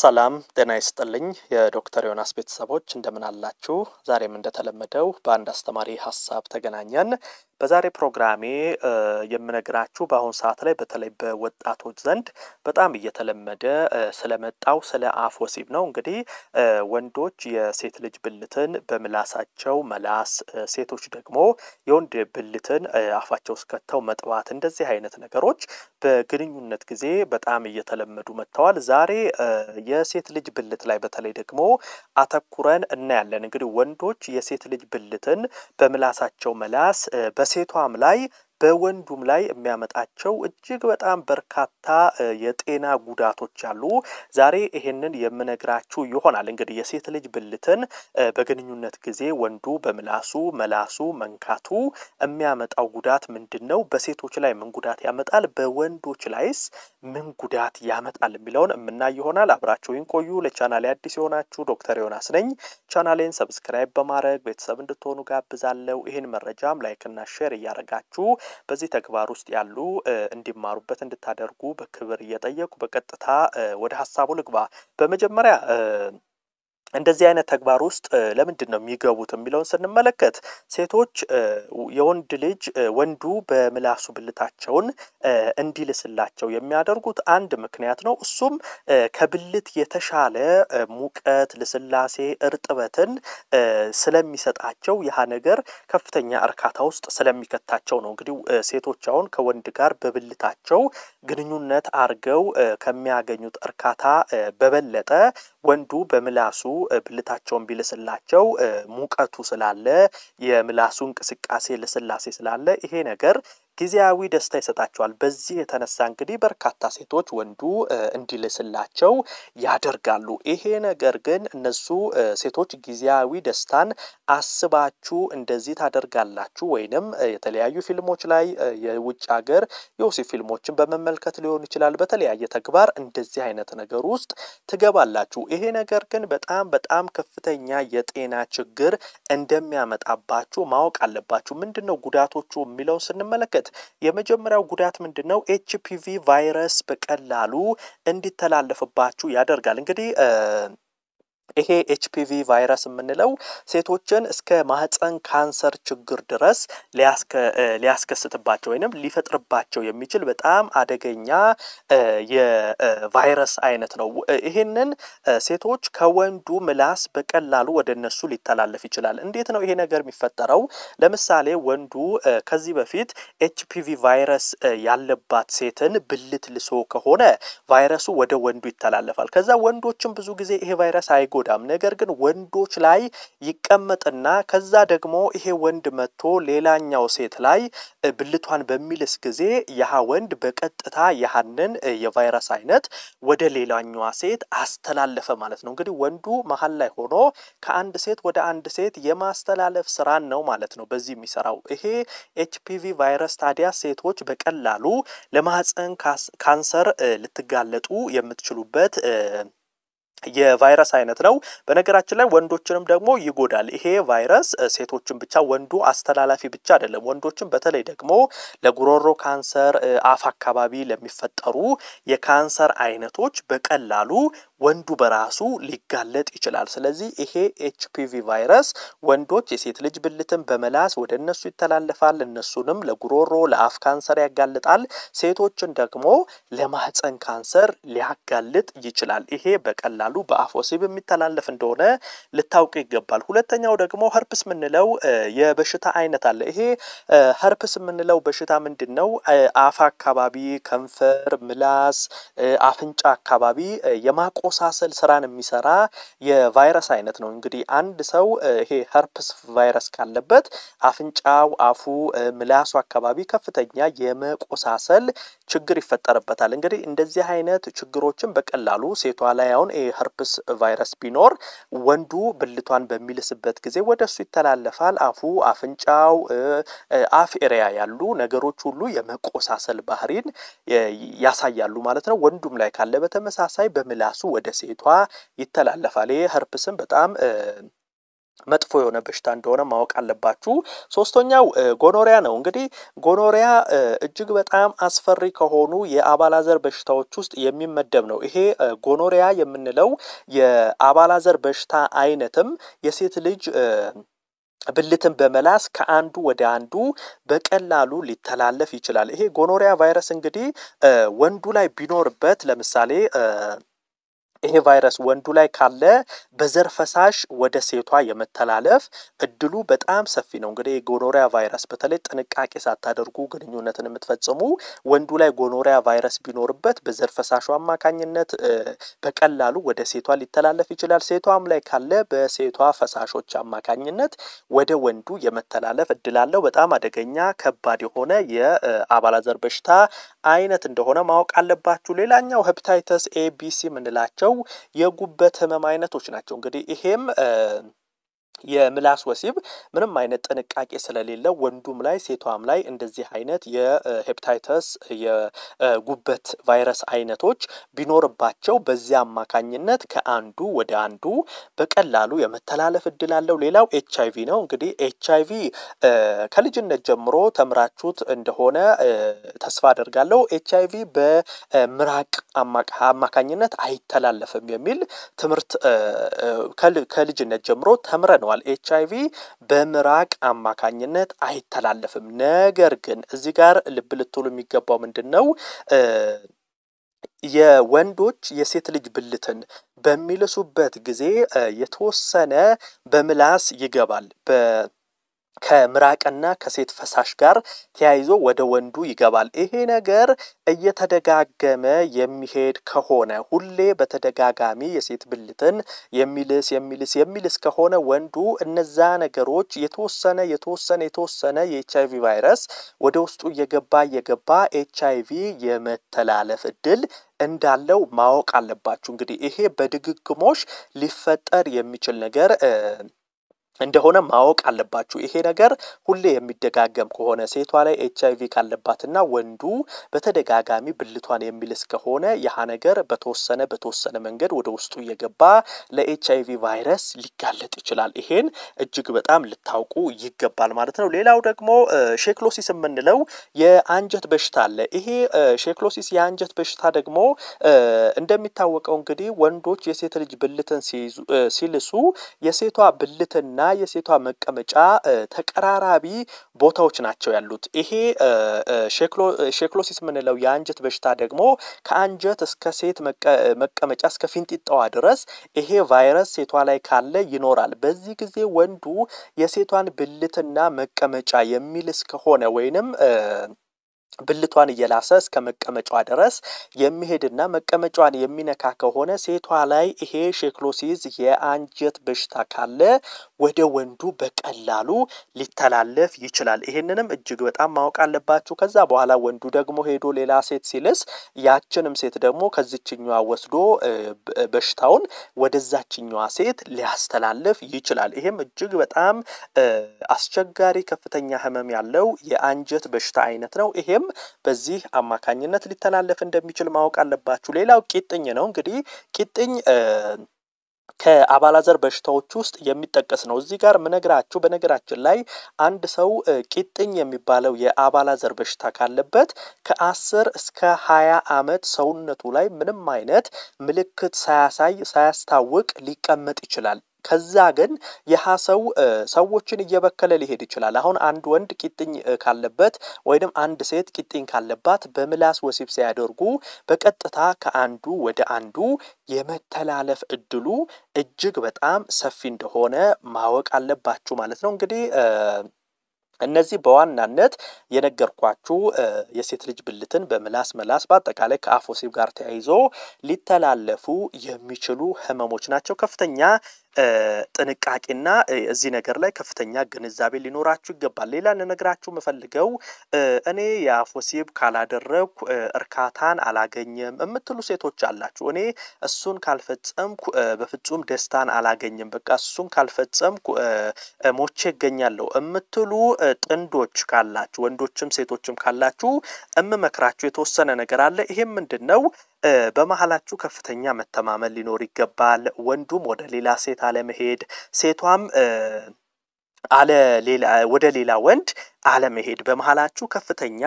ሰላም ጤና ይስጥልኝ የዶክተር ዮናስ ቤተሰቦች እንደምን አላችሁ? ዛሬም እንደተለመደው በአንድ አስተማሪ ሀሳብ ተገናኘን። በዛሬ ፕሮግራሜ የምነግራችሁ በአሁኑ ሰዓት ላይ በተለይ በወጣቶች ዘንድ በጣም እየተለመደ ስለመጣው ስለ አፍ ወሲብ ነው። እንግዲህ ወንዶች የሴት ልጅ ብልትን በምላሳቸው መላስ፣ ሴቶች ደግሞ የወንድ ብልትን አፋቸው እስከተው መጥባት፣ እንደዚህ አይነት ነገሮች በግንኙነት ጊዜ በጣም እየተለመዱ መጥተዋል። ዛሬ የሴት ልጅ ብልት ላይ በተለይ ደግሞ አተኩረን እናያለን። እንግዲህ ወንዶች የሴት ልጅ ብልትን በምላሳቸው መላስ በሴቷም ላይ በወንዱም ላይ የሚያመጣቸው እጅግ በጣም በርካታ የጤና ጉዳቶች አሉ። ዛሬ ይሄንን የምነግራችሁ ይሆናል። እንግዲህ የሴት ልጅ ብልትን በግንኙነት ጊዜ ወንዱ በምላሱ መላሱ፣ መንካቱ የሚያመጣው ጉዳት ምንድን ነው? በሴቶች ላይ ምን ጉዳት ያመጣል? በወንዶች ላይስ ምን ጉዳት ያመጣል የሚለውን የምናይ ይሆናል። አብራችሁ ቆዩ። ለቻናሌ አዲስ የሆናችሁ ዶክተር ዮናስ ነኝ። ቻናሌን ሰብስክራይብ በማድረግ ቤተሰብ እንድትሆኑ ጋብዛለሁ። ይህን መረጃም ላይክና ሼር እያደረጋችሁ በዚህ ተግባር ውስጥ ያሉ እንዲማሩበት እንድታደርጉ በክብር እየጠየቁ በቀጥታ ወደ ሀሳቡ ልግባ። በመጀመሪያ እንደዚህ አይነት ተግባር ውስጥ ለምንድን ነው የሚገቡት የሚለውን ስንመለከት ሴቶች የወንድ ልጅ ወንዱ በምላሱ ብልታቸውን እንዲልስላቸው የሚያደርጉት አንድ ምክንያት ነው። እሱም ከብልት የተሻለ ሙቀት፣ ልስላሴ፣ እርጥበትን ስለሚሰጣቸው ያ ነገር ከፍተኛ እርካታ ውስጥ ስለሚከታቸው ነው። እንግዲህ ሴቶች አሁን ከወንድ ጋር በብልታቸው ግንኙነት አድርገው ከሚያገኙት እርካታ በበለጠ ወንዱ በምላሱ ብልታቸውን ቢልስላቸው ሙቀቱ ስላለ የምላሱ እንቅስቃሴ ልስላሴ ስላለ ይሄ ነገር ጊዜያዊ ደስታ ይሰጣቸዋል። በዚህ የተነሳ እንግዲህ በርካታ ሴቶች ወንዱ እንዲልስላቸው ያደርጋሉ። ይሄ ነገር ግን እነሱ ሴቶች ጊዜያዊ ደስታን አስባችሁ እንደዚህ ታደርጋላችሁ ወይንም የተለያዩ ፊልሞች ላይ የውጭ ሀገር የወሲ ፊልሞችን በመመልከት ሊሆን ይችላል። በተለያየ ተግባር እንደዚህ አይነት ነገር ውስጥ ትገባላችሁ። ይሄ ነገር ግን በጣም በጣም ከፍተኛ የጤና ችግር እንደሚያመጣባችሁ ማወቅ አለባችሁ። ምንድን ነው ጉዳቶቹ የሚለውን ስንመለከት አለበት። የመጀመሪያው ጉዳት ምንድን ነው? ኤችፒቪ ቫይረስ በቀላሉ እንዲተላለፍባችሁ ያደርጋል። እንግዲህ ይሄ ኤችፒቪ ቫይረስ የምንለው ሴቶችን እስከ ማህፀን ካንሰር ችግር ድረስ ሊያስከስትባቸው ወይንም ሊፈጥርባቸው የሚችል በጣም አደገኛ የቫይረስ አይነት ነው። ይህንን ሴቶች ከወንዱ ምላስ በቀላሉ ወደ እነሱ ሊተላለፍ ይችላል። እንዴት ነው ይሄ ነገር የሚፈጠረው? ለምሳሌ ወንዱ ከዚህ በፊት ኤችፒቪ ቫይረስ ያለባት ሴትን ብልት ልሶ ከሆነ ቫይረሱ ወደ ወንዱ ይተላለፋል። ከዛ ወንዶችም ብዙ ጊዜ ይሄ ቫይረስ አይጎ አይጎዳም። ነገር ግን ወንዶች ላይ ይቀመጥና ከዛ ደግሞ ይሄ ወንድ መጥቶ ሌላኛው ሴት ላይ ብልቷን በሚልስ ጊዜ ያህ ወንድ በቀጥታ ያህንን የቫይረስ አይነት ወደ ሌላኛዋ ሴት አስተላለፈ ማለት ነው። እንግዲህ ወንዱ መሀል ላይ ሆኖ ከአንድ ሴት ወደ አንድ ሴት የማስተላለፍ ስራን ነው ማለት ነው በዚህ የሚሰራው ይሄ ኤችፒቪ ቫይረስ። ታዲያ ሴቶች በቀላሉ ለማህፀን ካንሰር ልትጋለጡ የምትችሉበት የቫይረስ አይነት ነው። በነገራችን ላይ ወንዶችንም ደግሞ ይጎዳል ይሄ ቫይረስ። ሴቶችን ብቻ ወንዱ አስተላላፊ ብቻ አይደለም። ወንዶችን በተለይ ደግሞ ለጉሮሮ ካንሰር፣ አፍ አካባቢ ለሚፈጠሩ የካንሰር አይነቶች በቀላሉ ወንዱ በራሱ ሊጋለጥ ይችላል። ስለዚህ ይሄ ኤችፒቪ ቫይረስ ወንዶች የሴት ልጅ ብልትን በመላስ ወደ እነሱ ይተላለፋል። እነሱንም ለጉሮሮ ለአፍ ካንሰር ያጋልጣል። ሴቶችን ደግሞ ለማህፀን ካንሰር ሊያጋልጥ ይችላል። ይሄ በቀላሉ በአፍ ወሲብ የሚተላለፍ እንደሆነ ልታውቅ ይገባል። ሁለተኛው ደግሞ ሀርፕስ የምንለው የበሽታ አይነት አለ። ይሄ ሀርፕስ የምንለው በሽታ ምንድን ነው? አፍ አካባቢ፣ ከንፈር፣ ምላስ፣ አፍንጫ አካባቢ የማቆ የመቆሳሰል ስራን የሚሰራ የቫይረስ አይነት ነው። እንግዲህ አንድ ሰው ይሄ ሀርፕስ ቫይረስ ካለበት አፍንጫው፣ አፉ፣ ምላሱ አካባቢ ከፍተኛ የመቆሳሰል ችግር ይፈጠርበታል። እንግዲህ እንደዚህ አይነት ችግሮችን በቀላሉ ሴቷ ላይ አሁን ሀርፕስ ቫይረስ ቢኖር ወንዱ ብልቷን በሚልስበት ጊዜ ወደሱ ይተላለፋል። አፉ፣ አፍንጫው፣ አፍ ኤሪያ ያሉ ነገሮች ሁሉ የመቆሳሰል ባህሪን ያሳያሉ ማለት ነው። ወንዱም ላይ ካለ በተመሳሳይ በምላሱ ወደ ሴቷ ይተላለፋል። ይህ ኸርፕስም በጣም መጥፎ የሆነ በሽታ እንደሆነ ማወቅ አለባችሁ። ሶስተኛው ጎኖሪያ ነው። እንግዲህ ጎኖሪያ እጅግ በጣም አስፈሪ ከሆኑ የአባላዘር በሽታዎች ውስጥ የሚመደብ ነው። ይሄ ጎኖሪያ የምንለው የአባላዘር በሽታ አይነትም የሴት ልጅ ብልትን በመላስ ከአንዱ ወደ አንዱ በቀላሉ ሊተላለፍ ይችላል። ይሄ ጎኖሪያ ቫይረስ እንግዲህ ወንዱ ላይ ቢኖርበት ለምሳሌ ይሄ ቫይረስ ወንዱ ላይ ካለ በዘር ፈሳሽ ወደ ሴቷ የመተላለፍ እድሉ በጣም ሰፊ ነው። እንግዲህ የጎኖሪያ ቫይረስ በተለይ ጥንቃቄ ሳታደርጉ ግንኙነትን የምትፈጽሙ ወንዱ ላይ ጎኖሪያ ቫይረስ ቢኖርበት በዘር ፈሳሹ አማካኝነት በቀላሉ ወደ ሴቷ ሊተላለፍ ይችላል። ሴቷም ላይ ካለ በሴቷ ፈሳሾች አማካኝነት ወደ ወንዱ የመተላለፍ እድል አለው። በጣም አደገኛ ከባድ የሆነ የአባላዘር በሽታ አይነት እንደሆነ ማወቅ አለባችሁ። ሌላኛው ሄፕታይተስ ኤቢሲ ምንላቸው የጉበት ህመም አይነቶች ናቸው። እንግዲህ ይሄም የምላስ ወሲብ ምንም አይነት ጥንቃቄ ስለሌለው ወንዱም ላይ ሴቷም ላይ እንደዚህ አይነት የሄፕታይተስ የጉበት ቫይረስ አይነቶች ቢኖርባቸው በዚህ አማካኝነት ከአንዱ ወደ አንዱ በቀላሉ የመተላለፍ እድል አለው። ሌላው ኤች አይቪ ነው። እንግዲህ ኤች አይቪ ከልጅነት ጀምሮ ተምራችሁት እንደሆነ ተስፋ አደርጋለሁ። ኤች አይቪ በምራቅ አማካኝነት አይተላለፍም የሚል ትምህርት ከልጅነት ጀምሮ ተምረን ብለነዋል። ኤች ቪ በምራቅ አማካኝነት አይተላለፍም። ነገር ግን እዚህ ጋር ልብ ልትሉ የሚገባው ምንድን ነው? የወንዶች የሴት ልጅ ብልትን በሚልሱበት ጊዜ የተወሰነ በምላስ ይገባል። ከምራቅና ከሴት ፈሳሽ ጋር ተያይዞ ወደ ወንዱ ይገባል። ይሄ ነገር እየተደጋገመ የሚሄድ ከሆነ ሁሌ በተደጋጋሚ የሴት ብልትን የሚልስ የሚልስ የሚልስ ከሆነ ወንዱ እነዛ ነገሮች የተወሰነ የተወሰነ የተወሰነ የኤች አይቪ ቫይረስ ወደ ውስጡ እየገባ እየገባ ኤች አይቪ የመተላለፍ እድል እንዳለው ማወቅ አለባችሁ። እንግዲህ ይሄ በድግግሞሽ ሊፈጠር የሚችል ነገር እንደሆነ ማወቅ አለባችሁ። ይሄ ነገር ሁሌ የሚደጋገም ከሆነ ሴቷ ላይ ኤች አይ ቪ ካለባትና ወንዱ በተደጋጋሚ ብልቷን የሚልስ ከሆነ ያ ነገር በተወሰነ በተወሰነ መንገድ ወደ ውስጡ እየገባ ለኤች አይ ቪ ቫይረስ ሊጋለጥ ይችላል። ይሄን እጅግ በጣም ልታውቁ ይገባል ማለት ነው። ሌላው ደግሞ ሼክሎሲስ የምንለው የአንጀት በሽታ አለ። ይሄ ሼክሎሲስ የአንጀት በሽታ ደግሞ እንደሚታወቀው እንግዲህ ወንዶች የሴት ልጅ ብልትን ሲልሱ የሴቷ ብልትና የሴቷ መቀመጫ ተቀራራቢ ቦታዎች ናቸው ያሉት። ይሄ ሼክሎሲስ የምንለው የአንጀት በሽታ ደግሞ ከአንጀት እስከ ሴት መቀመጫ እስከ ፊንጢጣዋ ድረስ ይሄ ቫይረስ ሴቷ ላይ ካለ ይኖራል። በዚህ ጊዜ ወንዱ የሴቷን ብልትና መቀመጫ የሚል እስከሆነ ወይንም ብልቷን እየላሰ እስከ መቀመጫዋ ድረስ የሚሄድና መቀመጫዋን የሚነካ ከሆነ ሴቷ ላይ ይሄ ሼክሎሲዝ የአንጀት በሽታ ካለ ወደ ወንዱ በቀላሉ ሊተላለፍ ይችላል። ይሄንንም እጅግ በጣም ማወቅ አለባችሁ። ከዛ በኋላ ወንዱ ደግሞ ሄዶ ሌላ ሴት ሲልስ ያችንም ሴት ደግሞ ከዚችኛዋ ወስዶ በሽታውን ወደዛችኛዋ ሴት ሊያስተላልፍ ይችላል። ይሄም እጅግ በጣም አስቸጋሪ ከፍተኛ ህመም ያለው የአንጀት በሽታ አይነት ነው። ይሄም በዚህ አማካኝነት ሊተላለፍ እንደሚችል ማወቅ አለባችሁ። ሌላው ቂጥኝ ነው። እንግዲህ ቂጥኝ ከአባላዘር በሽታዎች ውስጥ የሚጠቀስ ነው። እዚህ ጋር ምነግራችሁ በነገራችን ላይ አንድ ሰው ቂጥኝ የሚባለው የአባላዘር በሽታ ካለበት ከአስር እስከ ሀያ አመት ሰውነቱ ላይ ምንም አይነት ምልክት ሳያሳይ ሳያስታውቅ ሊቀመጥ ይችላል። ከዛ ግን ያህ ሰው ሰዎችን እየበከለ ሊሄድ ይችላል። አሁን አንድ ወንድ ቂጥኝ ካለበት ወይንም አንድ ሴት ቂጥኝ ካለባት በምላስ ወሲብ ሲያደርጉ በቀጥታ ከአንዱ ወደ አንዱ የመተላለፍ እድሉ እጅግ በጣም ሰፊ እንደሆነ ማወቅ አለባችሁ ማለት ነው። እንግዲህ እነዚህ በዋናነት የነገርኳችሁ የሴት ልጅ ብልትን በምላስ መላስ በአጠቃላይ ከአፍ ወሲብ ጋር ተያይዞ ሊተላለፉ የሚችሉ ህመሞች ናቸው ከፍተኛ ጥንቃቄና እዚህ ነገር ላይ ከፍተኛ ግንዛቤ ሊኖራችሁ ይገባል። ሌላ ልነግራችሁ የምፈልገው እኔ የአፍ ወሲብ ካላደረግኩ እርካታን አላገኝም የምትሉ ሴቶች አላችሁ። እኔ እሱን ካልፈጸምኩ በፍጹም ደስታን አላገኝም፣ በቃ እሱን ካልፈጸምኩ ሞቼ ይገኛለሁ የምትሉ ጥንዶች ካላችሁ፣ ወንዶችም ሴቶችም ካላችሁ እምመክራችሁ የተወሰነ ነገር አለ። ይሄም ምንድን ነው? በመሀላችሁ ከፍተኛ መተማመን ሊኖር ይገባል። ወንዱም ወደ ሌላ ሴት አለመሄድ፣ ሴቷም አለ ሌላ ወደ ሌላ ወንድ አለመሄድ በመሀላችሁ ከፍተኛ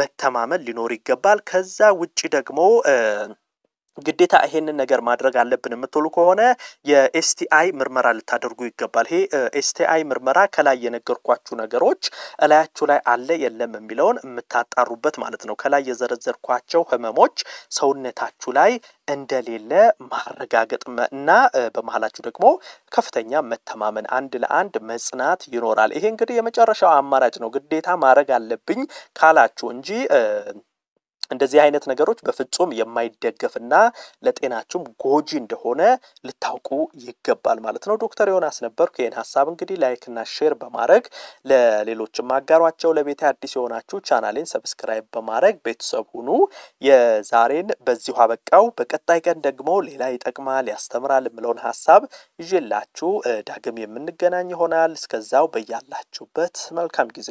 መተማመን ሊኖር ይገባል። ከዛ ውጪ ደግሞ ግዴታ ይሄንን ነገር ማድረግ አለብን የምትሉ ከሆነ የኤስቲአይ ምርመራ ልታደርጉ ይገባል። ይሄ ኤስቲአይ ምርመራ ከላይ የነገርኳችሁ ነገሮች እላያችሁ ላይ አለ የለም የሚለውን የምታጣሩበት ማለት ነው። ከላይ የዘረዘርኳቸው ህመሞች ሰውነታችሁ ላይ እንደሌለ ማረጋገጥ እና በመሀላችሁ ደግሞ ከፍተኛ መተማመን፣ አንድ ለአንድ መጽናት ይኖራል። ይሄ እንግዲህ የመጨረሻው አማራጭ ነው። ግዴታ ማድረግ አለብኝ ካላችሁ እንጂ እንደዚህ አይነት ነገሮች በፍጹም የማይደገፍና ለጤናችሁም ጎጂ እንደሆነ ልታውቁ ይገባል ማለት ነው። ዶክተር ዮናስ ነበርኩ። ይህን ሀሳብ እንግዲህ ላይክና ሼር በማድረግ ለሌሎችም አጋሯቸው። ለቤት አዲስ የሆናችሁ ቻናሌን ሰብስክራይብ በማድረግ ቤተሰብ ሁኑ። የዛሬን በዚሁ አበቃው። በቀጣይ ቀን ደግሞ ሌላ ይጠቅማል፣ ያስተምራል የምለውን ሀሳብ ይዤላችሁ ዳግም የምንገናኝ ይሆናል። እስከዛው በያላችሁበት መልካም ጊዜ